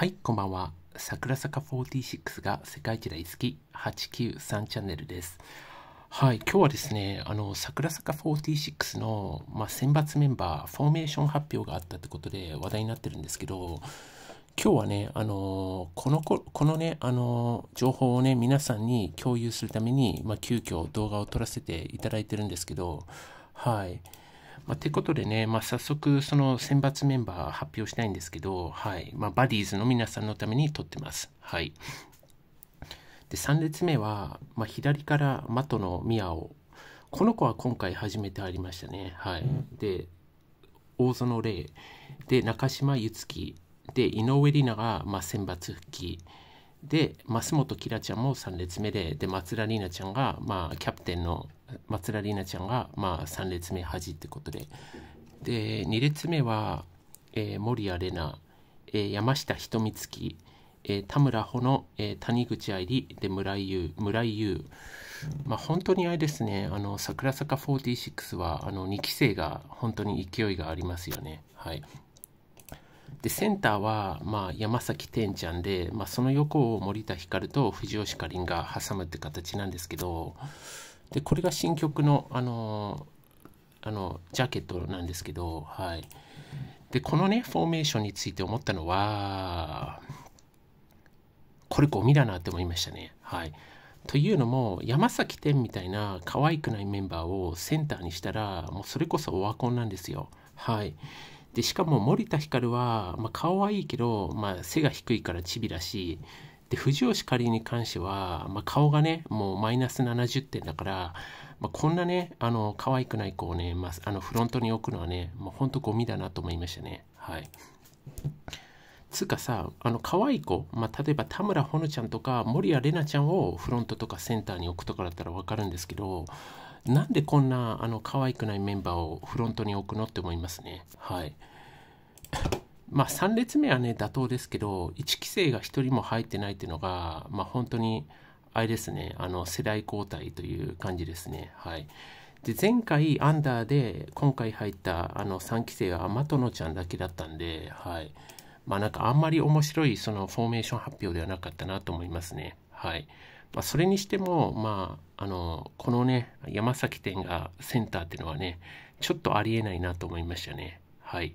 はい、こんばんは。桜坂46が世界一大好き893チャンネルです。はい、今日はですね、あの、桜坂46の、まあ、選抜メンバー、フォーメーション発表があったってことで話題になってるんですけど、今日はね、あの、このこのね、あの、情報をね、皆さんに共有するために、まあ、急遽動画を撮らせていただいてるんですけど、はい。まあ、てことでね、まあ、早速その選抜メンバー発表したいんですけど、はいまあ、バディーズの皆さんのために撮ってます。はい、で3列目は、まあ、左から的の宮をこの子は今回初めてありましたね。はい、で大園霊で中島由月で井上里奈がまあ選抜復帰。で増本きらちゃんも3列目でで松田里奈ちゃんが、まあ、キャプテンの松田里奈ちゃんが、まあ、3列目端ってことでで2列目は、えー、森谷玲奈、えー、山下瞳月、えー、田村穂の、えー、谷口愛理で村井優村井優まあ本当にあれですねあの桜坂46はあの2期生が本当に勢いがありますよねはい。でセンターはまあ山崎天ちゃんで、まあ、その横を森田光と藤吉かりんが挟むって形なんですけどでこれが新曲のあのあのジャケットなんですけど、はい、でこのねフォーメーションについて思ったのはこれゴミだなって思いましたね。はい、というのも山崎天みたいな可愛くないメンバーをセンターにしたらもうそれこそオワコンなんですよ。はいでしかも森田ひかるは、まあ、顔はいいけど、まあ、背が低いからチビだしで藤吉かりに関しては、まあ、顔がねもうマイナス70点だから、まあ、こんなねあの可愛くない子をね、まあ、あのフロントに置くのはね、もうほんとゴミだなと思いましたねはい。つうかさあの可愛い子、まあ、例えば田村ほのちゃんとか森谷玲奈ちゃんをフロントとかセンターに置くとかだったら分かるんですけどなんでこんなあの可愛くないメンバーをフロントに置くのって思いますね。はい。まあ3列目はね、妥当ですけど、1期生が1人も入ってないっていうのが、まあ本当に、あれですね、あの世代交代という感じですね。はい。で、前回アンダーで、今回入ったあの3期生はマトノちゃんだけだったんで、はい。まあなんかあんまり面白いそのフォーメーション発表ではなかったなと思いますね。はい。まあ、それにしても、まあ、あのこのね山崎店がセンターっていうのはねちょっとありえないなと思いましたねはい